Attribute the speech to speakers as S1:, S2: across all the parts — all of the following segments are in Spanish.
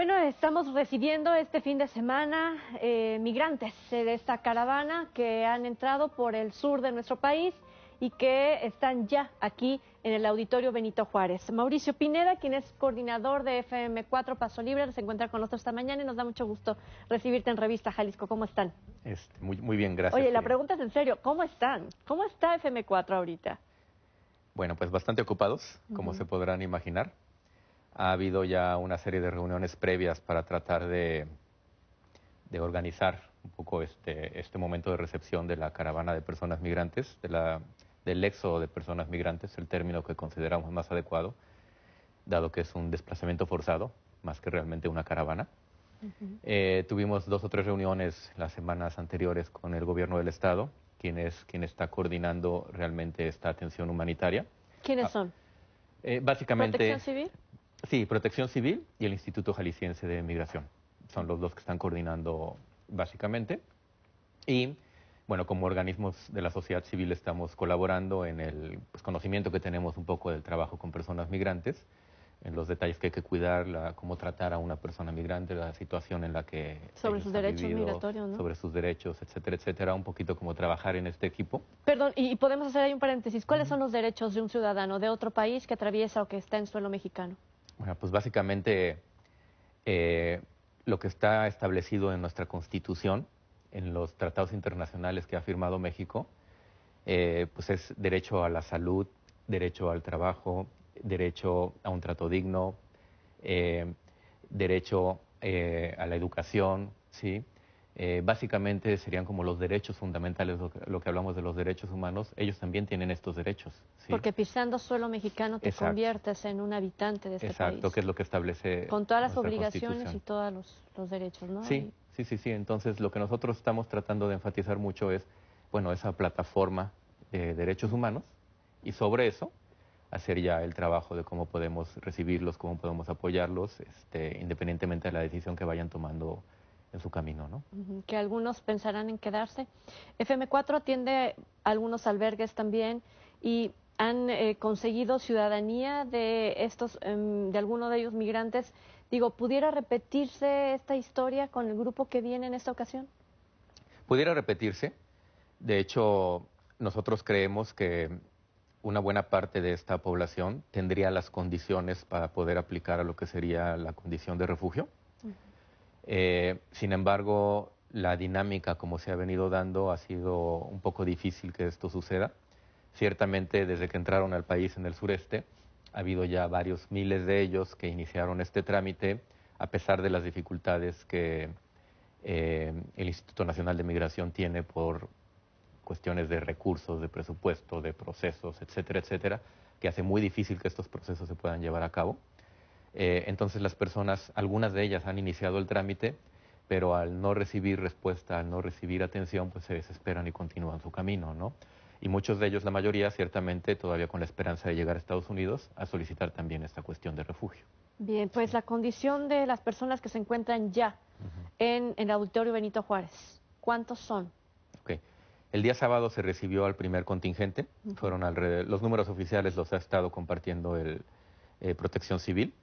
S1: Bueno, estamos recibiendo este fin de semana eh, migrantes de esta caravana que han entrado por el sur de nuestro país y que están ya aquí en el auditorio Benito Juárez. Mauricio Pineda, quien es coordinador de FM4 Paso Libre, se encuentra con nosotros esta mañana y nos da mucho gusto recibirte en Revista Jalisco. ¿Cómo están?
S2: Este, muy, bien, gracias. Oye, la eh.
S1: pregunta es en serio, ¿cómo están? ¿Cómo está FM4 ahorita?
S2: Bueno, pues bastante ocupados, como se podrán imaginar ha habido ya una serie de reuniones previas para tratar de, de organizar un poco este, este momento de recepción de la caravana de personas migrantes, de la, del éxodo de personas migrantes, el término que consideramos más adecuado, dado que es un desplazamiento forzado, más que realmente una caravana. Eh, tuvimos dos o tres reuniones las semanas anteriores con el gobierno del Estado, quien, es, quien está coordinando realmente esta atención humanitaria. ¿Quiénes ah, son? Eh, básicamente, ¿Protección civil? Sí, Protección Civil y el Instituto Jalisciense de Migración. Son los dos que están coordinando básicamente. Y bueno, como organismos de la sociedad civil estamos colaborando en el pues, conocimiento que tenemos un poco del trabajo con personas migrantes, en los detalles que hay que cuidar, cómo tratar a una persona migrante, la situación en la que...
S1: Sobre sus derechos migratorios, ¿no? Sobre
S2: sus derechos, etcétera, etcétera, un poquito como trabajar en este equipo.
S1: Perdón, y, podemos hacer ahí un paréntesis. ¿Cuáles son los derechos de un ciudadano de otro país que atraviesa o que está en suelo mexicano?
S2: Bueno, pues básicamente eh, lo que está establecido en nuestra Constitución, en los tratados internacionales que ha firmado México, eh, pues es derecho a la salud, derecho al trabajo, derecho a un trato digno, eh, derecho a la educación, ¿sí? eh, básicamente serían como los derechos fundamentales, lo que, hablamos de los derechos humanos, ellos también tienen estos derechos. ¿sí? Porque
S1: pisando suelo mexicano te conviertes en un habitante de este país.
S2: Exacto, que es lo que establece. Con todas las obligaciones y
S1: todos los, derechos, ¿no? Sí,
S2: sí, sí, sí. Entonces lo que nosotros estamos tratando de enfatizar mucho es, bueno, esa plataforma de derechos humanos y sobre eso hacer ya el trabajo de cómo podemos recibirlos, cómo podemos apoyarlos, este, independientemente de la decisión que vayan tomando en su camino, ¿no?
S1: Que algunos pensarán en quedarse. FM4 atiende algunos albergues también y han eh, conseguido ciudadanía de estos, em, de alguno de ellos migrantes. Digo, ¿pudiera repetirse esta historia con el grupo que viene en esta ocasión?
S2: Pudiera repetirse. De hecho, nosotros creemos que una buena parte de esta población tendría las condiciones para poder aplicar a lo que sería la condición de refugio. Eh, sin embargo, la dinámica como se ha venido dando ha sido un poco difícil que esto suceda. Ciertamente, desde que entraron al país en el sureste, ha habido ya varios miles de ellos que iniciaron este trámite, a pesar de las dificultades que eh, el Instituto Nacional de Migración tiene por cuestiones de recursos, de presupuesto, de procesos, etcétera, etcétera, que hace muy difícil que estos procesos se puedan llevar a cabo. Eh, entonces las personas, algunas de ellas han iniciado el trámite, pero al no recibir respuesta, al no recibir atención, pues se desesperan y continúan su camino, ¿no? Y muchos de ellos, la mayoría, ciertamente, todavía con la esperanza de llegar a Estados Unidos a solicitar también esta cuestión de refugio.
S1: Bien, pues la condición de las personas que se encuentran ya en, el auditorio Benito Juárez, ¿cuántos son?
S2: Okay. El día sábado se recibió al primer contingente, fueron alrededor, los números oficiales los ha estado compartiendo el eh, Protección Civil,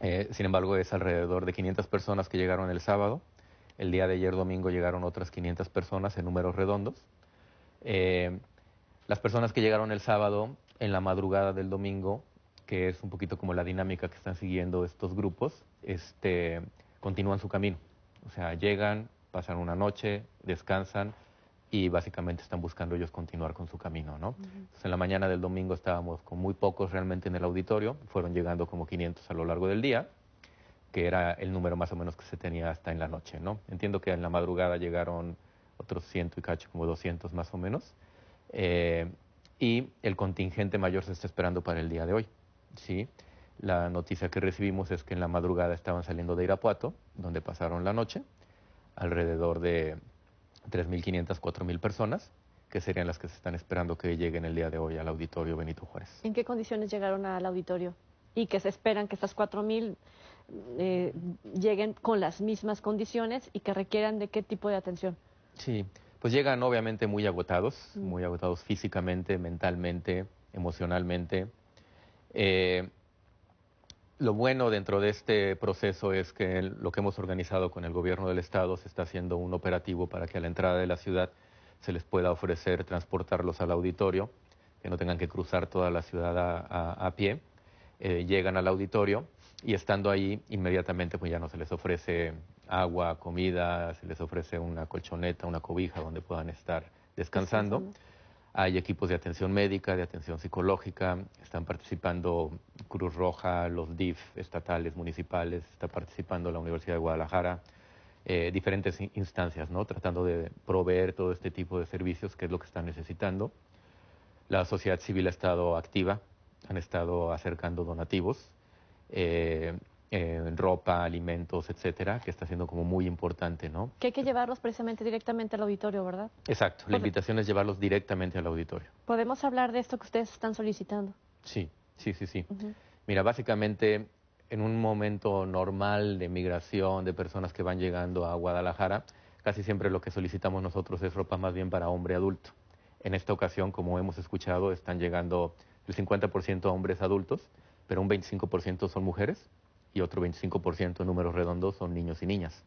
S2: eh, sin embargo, es alrededor de 500 personas que llegaron el sábado. El día de ayer domingo llegaron otras 500 personas en números redondos. Eh, las personas que llegaron el sábado en la madrugada del domingo, que es un poquito como la dinámica que están siguiendo estos grupos, este, continúan su camino. O sea, llegan, pasan una noche, descansan y básicamente están buscando ellos continuar con su camino, ¿no? en la mañana del domingo estábamos con muy pocos realmente en el auditorio, fueron llegando como 500 a lo largo del día, que era el número más o menos que se tenía hasta en la noche, ¿no? Entiendo que en la madrugada llegaron otros 100 y cacho, como 200 más o menos, eh, y el contingente mayor se está esperando para el día de hoy, ¿sí? La noticia que recibimos es que en la madrugada estaban saliendo de Irapuato, donde pasaron la noche, alrededor de 3.500, 4.000 personas, que serían las que se están esperando que lleguen el día de hoy al auditorio Benito Juárez.
S1: ¿En qué condiciones llegaron al auditorio? Y que se esperan que estas 4.000 eh, lleguen con las mismas condiciones y que requieran de qué tipo de atención.
S2: Sí, pues llegan obviamente muy agotados, mm. muy agotados físicamente, mentalmente, emocionalmente. Eh, lo bueno dentro de este proceso es que lo que hemos organizado con el gobierno del estado se está haciendo un operativo para que a la entrada de la ciudad se les pueda ofrecer transportarlos al auditorio, que no tengan que cruzar toda la ciudad a, pie. Eh, llegan al auditorio y estando ahí inmediatamente pues ya no se les ofrece agua, comida, se les ofrece una colchoneta, una cobija donde puedan estar descansando. Hay equipos de atención médica, de atención psicológica, están participando Cruz Roja, los DIF estatales, municipales, está participando la Universidad de Guadalajara, eh, diferentes instancias, ¿no? Tratando de proveer todo este tipo de servicios que es lo que están necesitando. La sociedad civil ha estado activa, han estado acercando donativos. Eh, eh, ropa, alimentos, etcétera, que está siendo como muy importante, ¿no?
S1: Que hay que llevarlos precisamente directamente al auditorio, ¿verdad?
S2: Exacto, la invitación es llevarlos directamente al auditorio.
S1: ¿Podemos hablar de esto que ustedes están solicitando?
S2: Sí, sí, sí, sí. Mira, básicamente en un momento normal de migración de personas que van llegando a Guadalajara, casi siempre lo que solicitamos nosotros es ropa más bien para hombre adulto. En esta ocasión, como hemos escuchado, están llegando el 50% hombres adultos, pero un 25% son mujeres y otro 25% en números redondos son niños y niñas.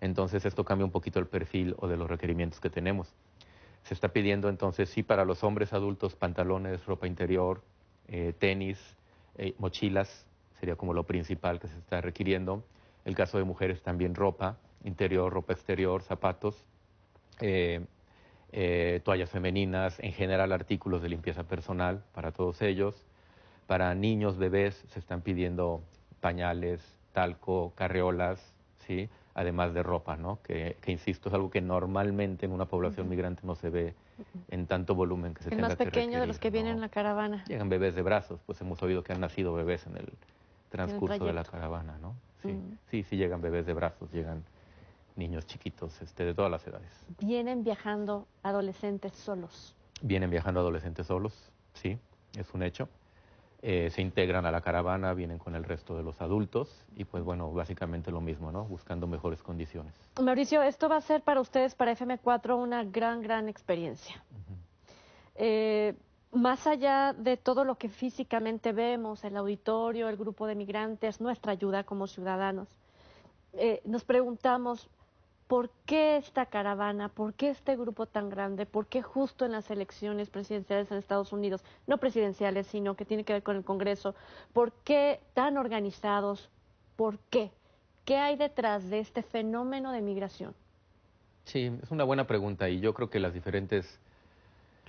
S2: Entonces esto cambia un poquito el perfil o de los requerimientos que tenemos. Se está pidiendo entonces sí para los hombres adultos pantalones, ropa interior, eh, tenis, eh, mochilas, sería como lo principal que se está requiriendo. El caso de mujeres también ropa interior, ropa exterior, zapatos, eh, toallas femeninas, en general artículos de limpieza personal para todos ellos. Para niños, bebés, se están pidiendo pañales, talco, carreolas, ¿sí? además de ropa, ¿no? que, que insisto es algo que normalmente en una población migrante no se ve en tanto volumen que se El más pequeño de los
S1: que vienen en la caravana. Llegan
S2: bebés de brazos, pues hemos oído que han nacido bebés en el transcurso de la caravana, ¿no? Sí, sí, sí llegan bebés de brazos, llegan niños chiquitos este, de todas las edades.
S1: ¿Vienen viajando adolescentes solos?
S2: Vienen viajando adolescentes solos, sí, es un hecho. Eh, se integran a la caravana, vienen con el resto de los adultos y pues bueno, básicamente lo mismo, ¿no? Buscando mejores condiciones.
S1: Mauricio, esto va a ser para ustedes, para FM4, una gran, gran experiencia. Eh, más allá de todo lo que físicamente vemos, el auditorio, el grupo de migrantes, nuestra ayuda como ciudadanos, eh, nos preguntamos, ¿por qué esta caravana? ¿Por qué este grupo tan grande? ¿Por qué justo en las elecciones presidenciales en Estados Unidos? No presidenciales, sino que tiene que ver con el Congreso. ¿Por qué tan organizados? ¿Por qué? ¿Qué hay detrás de este fenómeno de migración?
S2: Sí, es una buena pregunta y yo creo que las diferentes,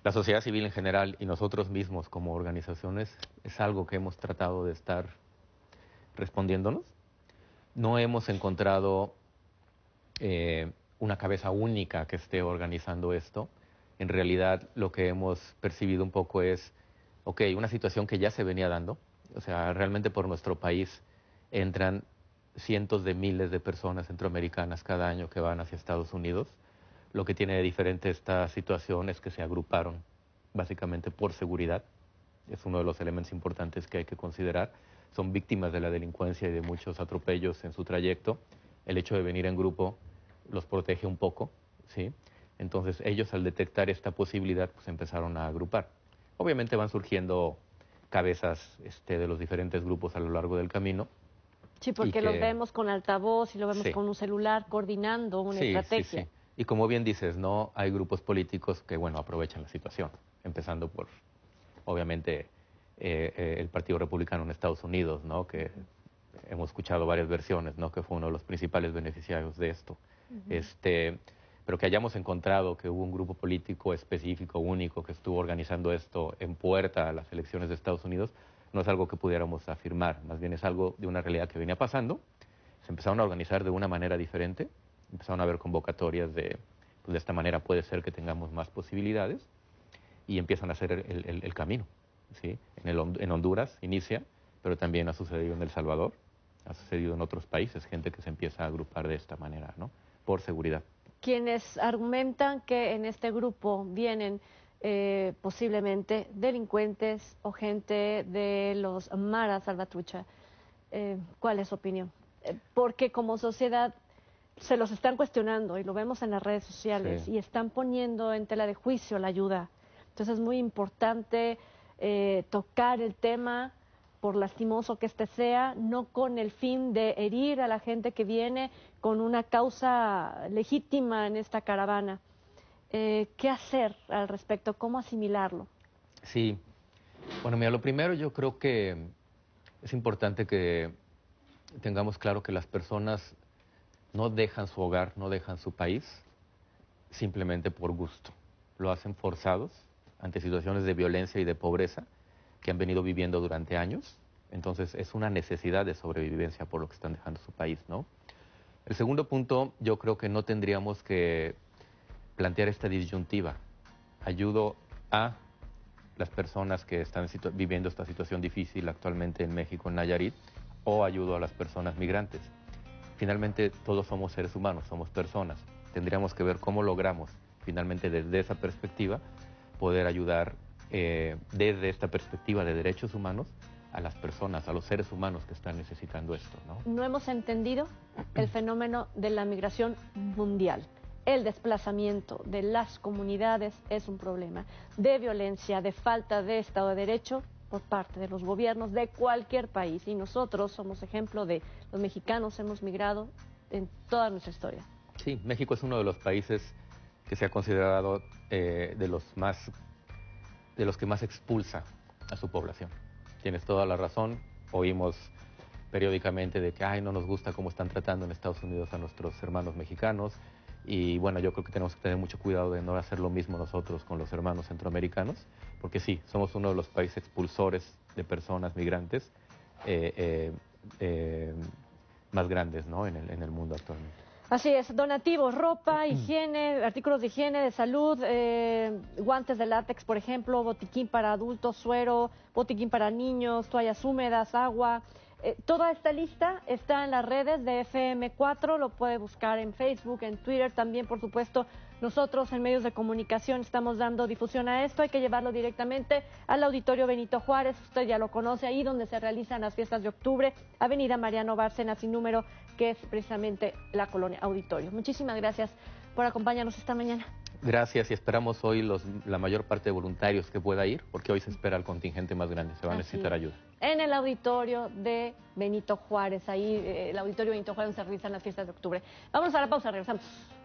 S2: la sociedad civil en general y nosotros mismos como organizaciones es algo que hemos tratado de estar respondiéndonos. No hemos encontrado eh, una cabeza única que esté organizando esto. En realidad lo que hemos percibido un poco es, ok, una situación que ya se venía dando, o sea, realmente por nuestro país entran cientos de miles de personas centroamericanas cada año que van hacia Estados Unidos. Lo que tiene de diferente esta situación es que se agruparon básicamente por seguridad. Es uno de los elementos importantes que hay que considerar. Son víctimas de la delincuencia y de muchos atropellos en su trayecto. El hecho de venir en grupo los protege un poco, ¿sí? Entonces ellos al detectar esta posibilidad pues empezaron a agrupar. Obviamente van surgiendo cabezas este, de los diferentes grupos a lo largo del camino.
S1: Sí, porque los vemos con altavoz y lo vemos con un celular coordinando una estrategia. Sí,
S2: y como bien dices, no hay grupos políticos que bueno aprovechan la situación, empezando por obviamente eh, eh, el Partido Republicano en Estados Unidos, ¿no? Que hemos escuchado varias versiones, ¿no? Que fue uno de los principales beneficiarios de esto este, pero que hayamos encontrado que hubo un grupo político específico, único, que estuvo organizando esto en puerta a las elecciones de Estados Unidos, no es algo que pudiéramos afirmar, más bien es algo de una realidad que venía pasando, se empezaron a organizar de una manera diferente, empezaron a haber convocatorias de, pues, de esta manera puede ser que tengamos más posibilidades, y empiezan a hacer el, camino. ¿sí? En, en Honduras inicia, pero también ha sucedido en El Salvador, ha sucedido en otros países, gente que se empieza a agrupar de esta manera, ¿no? por seguridad.
S1: Quienes argumentan que en este grupo vienen eh, posiblemente delincuentes o gente de los maras, Salvatrucha, eh, ¿cuál es su opinión? Eh, porque como sociedad se los están cuestionando y lo vemos en las redes sociales y están poniendo en tela de juicio la ayuda. Entonces es muy importante eh, tocar el tema por lastimoso que este sea, no con el fin de herir a la gente que viene con una causa legítima en esta caravana. Eh, ¿Qué hacer al respecto? ¿Cómo asimilarlo?
S2: Sí. Bueno, mira, lo primero yo creo que es importante que tengamos claro que las personas no dejan su hogar, no dejan su país simplemente por gusto. Lo hacen forzados ante situaciones de violencia y de pobreza que han venido viviendo durante años. Entonces es una necesidad de sobrevivencia por lo que están dejando su país, ¿no? El segundo punto, yo creo que no tendríamos que plantear esta disyuntiva. Ayudo a las personas que están viviendo esta situación difícil actualmente en México, en Nayarit, o ayudo a las personas migrantes. Finalmente, todos somos seres humanos, somos personas. Tendríamos que ver cómo logramos, finalmente, desde esa perspectiva, poder ayudar eh, desde esta perspectiva de derechos humanos a las personas, a los seres humanos que están
S1: necesitando esto. No, no hemos entendido el fenómeno de la migración mundial. El desplazamiento de las comunidades es un problema de violencia, de falta de Estado de Derecho por parte de los gobiernos de cualquier país. Y nosotros somos ejemplo de los mexicanos hemos migrado en toda nuestra historia.
S2: Sí, México es uno de los países que se ha considerado eh, de los más de los que más expulsa a su población. Tienes toda la razón. Oímos periódicamente de que, ay, no nos gusta cómo están tratando en Estados Unidos a nuestros hermanos mexicanos. Y bueno, yo creo que tenemos que tener mucho cuidado de no hacer lo mismo nosotros con los hermanos centroamericanos, porque sí, somos uno de los países expulsores de personas migrantes eh, eh, eh, más grandes ¿no? en, el, en el mundo actualmente.
S1: Así es, donativos, ropa, mm. higiene, artículos de higiene, de salud, eh, guantes de látex, por ejemplo, botiquín para adultos, suero, botiquín para niños, toallas húmedas, agua. Eh, toda esta lista está en las redes de FM4, lo puede buscar en Facebook, en Twitter, también por supuesto nosotros en medios de comunicación estamos dando difusión a esto, hay que llevarlo directamente al auditorio Benito Juárez, usted ya lo conoce, ahí donde se realizan las fiestas de octubre, Avenida Mariano Bárcena sin número que es precisamente la colonia Auditorio. Muchísimas gracias por acompañarnos esta mañana.
S2: Gracias y esperamos hoy los, la mayor parte de voluntarios que pueda ir, porque hoy se espera el contingente más grande, se va a necesitar ayuda.
S1: En el auditorio de Benito Juárez, ahí eh, el auditorio Benito Juárez se realizan las fiestas de octubre. Vamos a la pausa, regresamos.